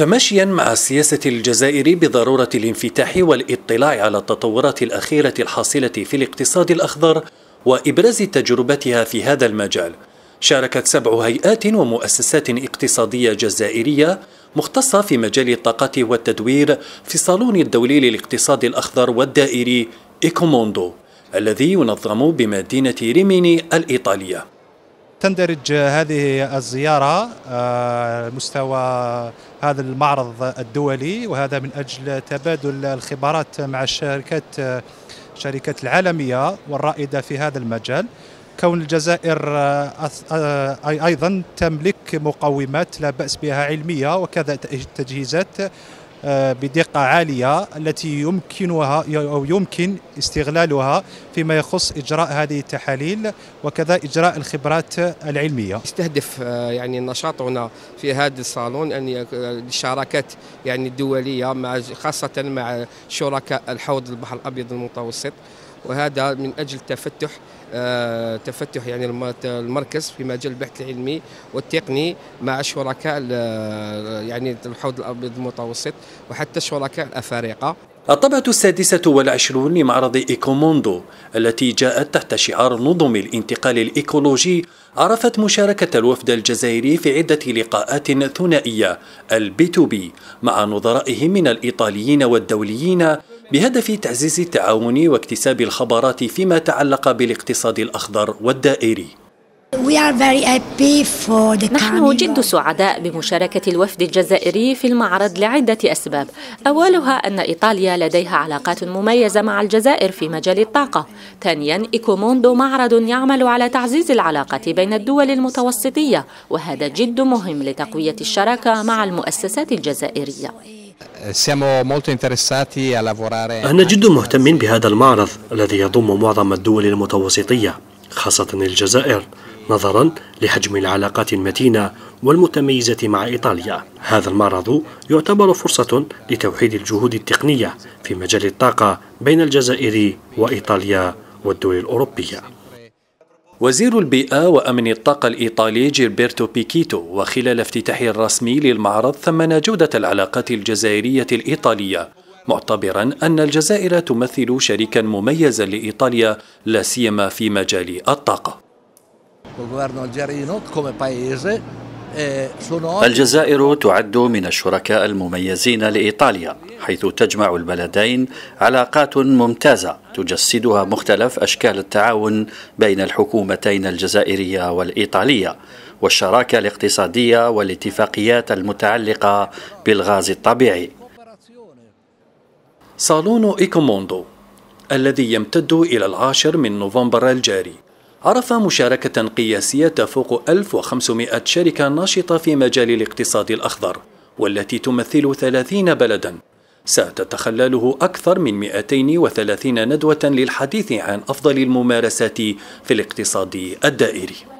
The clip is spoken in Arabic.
تماشيا مع السياسة الجزائر بضرورة الانفتاح والاطلاع على التطورات الأخيرة الحاصلة في الاقتصاد الأخضر وإبراز تجربتها في هذا المجال شاركت سبع هيئات ومؤسسات اقتصادية جزائرية مختصة في مجال الطاقة والتدوير في الصالون الدولي للاقتصاد الأخضر والدائري إيكوموندو الذي ينظم بمدينة ريميني الإيطالية تندرج هذه الزيارة آه، مستوى هذا المعرض الدولي وهذا من أجل تبادل الخبرات مع الشركات الشركات آه، العالمية والرائدة في هذا المجال كون الجزائر آه، أيضا تملك مقومات لا بأس بها علمية وكذا تجهيزات بدقة عالية التي يمكنها أو يمكن استغلالها فيما يخص إجراء هذه التحاليل وكذا إجراء الخبرات العلمية يستهدف آه، يعني نشاطنا في هذا الصالون أن الشراكات يعني الدولية مع خاصة مع شركاء الحوض البحر الأبيض المتوسط وهذا من أجل تفتح آه، تفتح يعني المركز في مجال البحث العلمي والتقني مع شركاء يعني الحوض الابيض المتوسط وحتى الشركاء الافارقه الطبعة السادسة والعشرون لمعرض إيكوموندو التي جاءت تحت شعار نظم الانتقال الإيكولوجي عرفت مشاركة الوفد الجزائري في عدة لقاءات ثنائية البي تو بي مع نظرائهم من الإيطاليين والدوليين بهدف تعزيز التعاون واكتساب الخبرات فيما تعلق بالاقتصاد الأخضر والدائري نحن جد سعداء بمشاركة الوفد الجزائري في المعرض لعدة أسباب أولها أن إيطاليا لديها علاقات مميزة مع الجزائر في مجال الطاقة ثانيا إيكوموندو معرض يعمل على تعزيز العلاقات بين الدول المتوسطية وهذا جد مهم لتقوية الشراكة مع المؤسسات الجزائرية Eh, أنا جد مهتمين بهذا المعرض الذي يضم معظم الدول المتوسطية خاصة الجزائر نظرا لحجم العلاقات المتينة والمتميزة مع إيطاليا هذا المعرض يعتبر فرصة لتوحيد الجهود التقنية في مجال الطاقة بين الجزائر وإيطاليا والدول الأوروبية وزير البيئة وأمن الطاقة الإيطالي جيربيرتو بيكيتو وخلال افتتاحه الرسمي للمعرض ثمن جودة العلاقات الجزائرية الإيطالية معتبرا أن الجزائر تمثل شريكا مميزا لإيطاليا لا سيما في مجال الطاقة آه، الجزائر تعد من الشركاء المميزين لإيطاليا حيث تجمع البلدين علاقات ممتازة تجسدها مختلف أشكال التعاون بين الحكومتين الجزائرية والإيطالية والشراكة الاقتصادية والاتفاقيات المتعلقة بالغاز الطبيعي صالون إيكوموندو الذي يمتد إلى العاشر من نوفمبر الجاري عرف مشاركة قياسية تفوق 1500 شركة ناشطة في مجال الاقتصاد الأخضر والتي تمثل 30 بلداً ستتخلله أكثر من 230 ندوة للحديث عن أفضل الممارسات في الاقتصاد الدائري